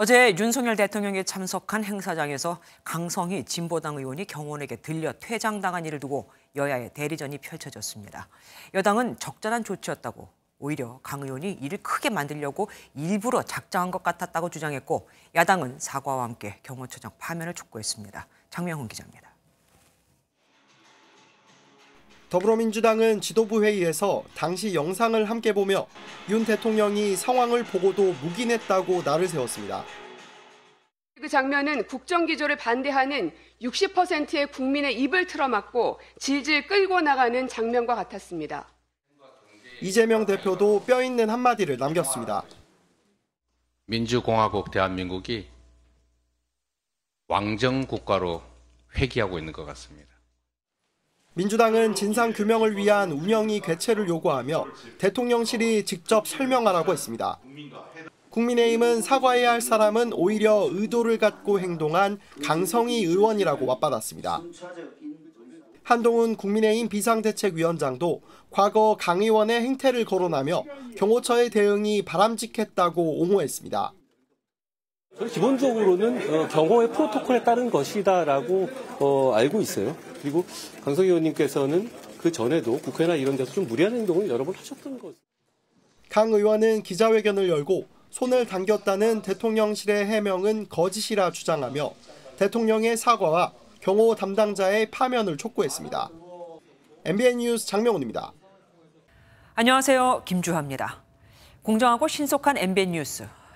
어제 윤석열 대통령이 참석한 행사장에서 강성희 진보당 의원이 경호원에게 들려 퇴장당한 일을 두고 여야의 대리전이 펼쳐졌습니다. 여당은 적절한 조치였다고 오히려 강 의원이 이를 크게 만들려고 일부러 작정한 것 같았다고 주장했고 야당은 사과와 함께 경호처장 파면을 촉구했습니다. 장명훈 기자입니다. 더불어민주당은 지도부 회의에서 당시 영상을 함께 보며 윤 대통령이 상황을 보고도 묵인했다고 나를 세웠습니다. 그 장면은 국정기조를 반대하는 60%의 국민의 입을 틀어막고 질질 끌고 나가는 장면과 같았습니다. 이재명 대표도 뼈 있는 한마디를 남겼습니다. 민주공화국 대한민국이 왕정 국가로 회귀하고 있는 것 같습니다. 민주당은 진상 규명을 위한 운영위 개최를 요구하며 대통령실이 직접 설명하라고 했습니다. 국민의힘은 사과해야 할 사람은 오히려 의도를 갖고 행동한 강성희 의원이라고 맞받았습니다. 한동훈 국민의힘 비상대책위원장도 과거 강 의원의 행태를 거론하며 경호처의 대응이 바람직했다고 옹호했습니다. 기본적으로는 어, 경호의 프로토콜에 따른 것이다라고 어, 알고 있어요. 그리고 강석 의원님께서는 그 전에도 국회나 이런 데서 좀 무리한 행동을 여러 번 하셨던 것. 강 의원은 기자회견을 열고 손을 당겼다는 대통령실의 해명은 거짓이라 주장하며 대통령의 사과와 경호 담당자의 파면을 촉구했습니다. MBN 뉴스 장명훈입니다. 안녕하세요. 김주하입니다. 공정하고 신속한 MBN 뉴스.